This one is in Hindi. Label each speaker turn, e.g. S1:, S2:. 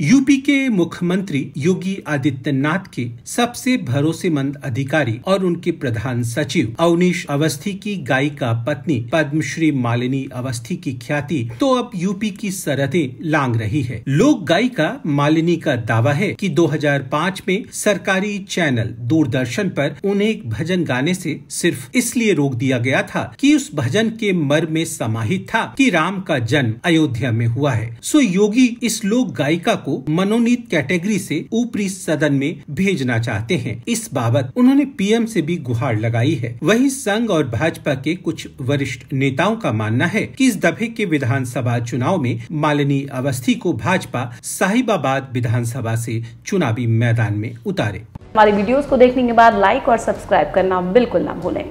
S1: यूपी के मुख्यमंत्री योगी आदित्यनाथ के सबसे भरोसेमंद अधिकारी और उनके प्रधान सचिव अवनीश अवस्थी की गायिका पत्नी पद्मश्री मालिनी अवस्थी की ख्याति तो अब यूपी की सरहदें लांग रही है लोक गायिका मालिनी का दावा है कि 2005 में सरकारी चैनल दूरदर्शन पर उन्हें एक भजन गाने से सिर्फ इसलिए रोक दिया गया था कि उस भजन के मर्म में समाहित था कि राम का जन्म अयोध्या में हुआ है सो योगी इस लोक गायिका को मनोनीत कैटेगरी से ऊपरी सदन में भेजना चाहते हैं इस बाबत उन्होंने पीएम से भी गुहार लगाई है वहीं संघ और भाजपा के कुछ वरिष्ठ नेताओं का मानना है कि इस दफे के विधानसभा चुनाव में मालिनी अवस्थी को भाजपा साहिबाबाद विधानसभा से चुनावी मैदान में उतारे
S2: हमारे वीडियोस को देखने के बाद लाइक और सब्सक्राइब करना बिल्कुल ना भूलें